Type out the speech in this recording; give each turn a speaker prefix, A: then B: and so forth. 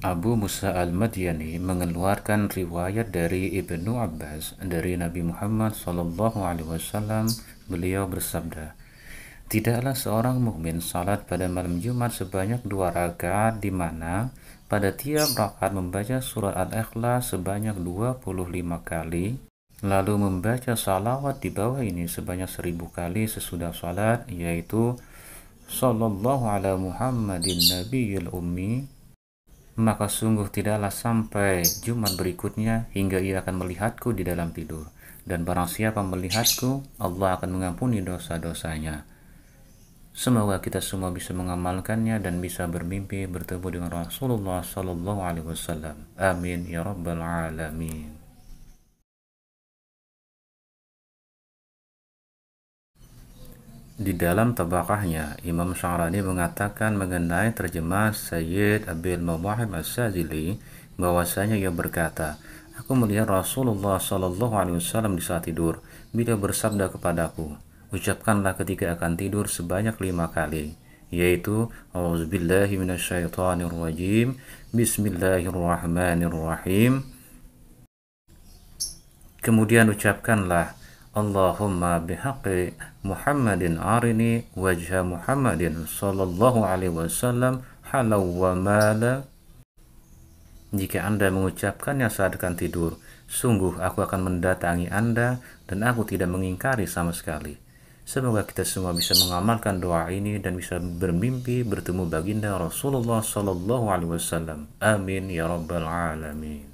A: Abu Musa al-Madyani mengeluarkan riwayat dari
B: Ibnu Abbas dari Nabi Muhammad Shallallahu Alaihi Wasallam beliau bersabda tidaklah seorang mukmin salat pada malam Jumat sebanyak dua rakaat di mana pada tiap rakaat membaca surat Al-Ikhlas sebanyak 25 kali lalu membaca salawat di bawah ini sebanyak seribu kali sesudah salat yaitu Sallallahu ala Muhammadin Nabiyil Ummi maka sungguh tidaklah sampai Jumat berikutnya hingga ia akan melihatku di dalam tidur. Dan barang siapa melihatku, Allah akan mengampuni dosa-dosanya. Semoga kita semua bisa mengamalkannya dan bisa bermimpi bertemu
A: dengan Rasulullah Sallallahu Alaihi Wasallam. Amin ya Rabbal Alamin. di dalam tabakahnya, Imam Syarani mengatakan mengenai terjemah Sayyid
B: Abil Mubahim As-Sazili bahwasanya ia berkata, Aku melihat Rasulullah Shallallahu Alaihi Wasallam di saat tidur. Beliau bersabda kepadaku, ucapkanlah ketika akan tidur sebanyak lima kali, yaitu Auzubillahi Bismillahirrahmanirrahim. Kemudian ucapkanlah Allahumma bihaqqi Muhammadin arini wajha Muhammadin sallallahu alaihi wasallam halau wa mala jika Anda mengucapkannya saat akan tidur, sungguh aku akan mendatangi Anda dan aku tidak mengingkari sama sekali. Semoga kita semua bisa mengamalkan doa ini dan bisa bermimpi bertemu baginda Rasulullah Sallallahu
A: Alaihi Wasallam. Amin ya Rabbal Alamin.